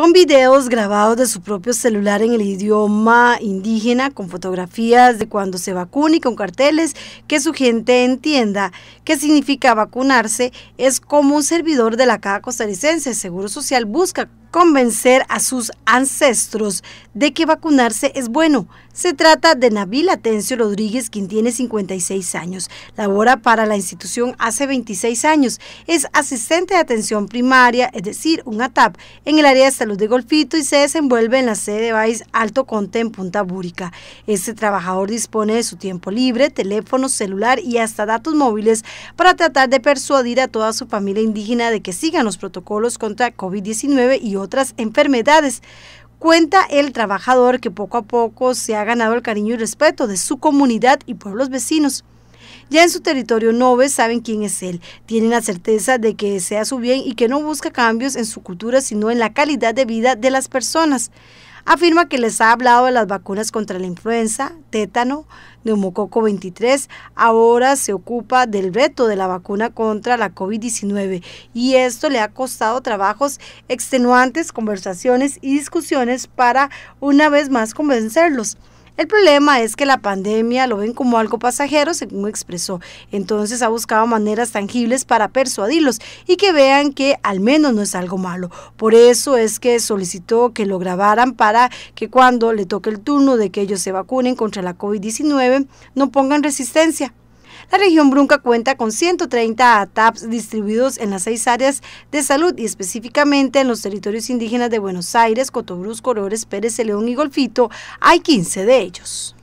con videos grabados de su propio celular en el idioma indígena, con fotografías de cuando se vacuna y con carteles que su gente entienda qué significa vacunarse, es como un servidor de la Caja Costarricense Seguro Social busca convencer a sus ancestros de que vacunarse es bueno. Se trata de Nabil Atencio Rodríguez, quien tiene 56 años. Labora para la institución hace 26 años. Es asistente de atención primaria, es decir, un ATAP, en el área de salud de Golfito y se desenvuelve en la sede de Vice Alto Conte en Punta Búrica. Este trabajador dispone de su tiempo libre, teléfono, celular y hasta datos móviles para tratar de persuadir a toda su familia indígena de que sigan los protocolos contra COVID-19 y otras enfermedades. Cuenta el trabajador que poco a poco se ha ganado el cariño y respeto de su comunidad y pueblos vecinos. Ya en su territorio Nove saben quién es él, tienen la certeza de que sea su bien y que no busca cambios en su cultura, sino en la calidad de vida de las personas afirma que les ha hablado de las vacunas contra la influenza, tétano, neumococo 23. Ahora se ocupa del veto de la vacuna contra la COVID-19 y esto le ha costado trabajos extenuantes, conversaciones y discusiones para una vez más convencerlos. El problema es que la pandemia lo ven como algo pasajero, según expresó. Entonces ha buscado maneras tangibles para persuadirlos y que vean que al menos no es algo malo. Por eso es que solicitó que lo grabaran para que cuando le toque el turno de que ellos se vacunen contra la COVID-19 no pongan resistencia. La región Brunca cuenta con 130 ATAPs distribuidos en las seis áreas de salud y específicamente en los territorios indígenas de Buenos Aires, Cotobruz, Colores, Pérez, León y Golfito. Hay 15 de ellos.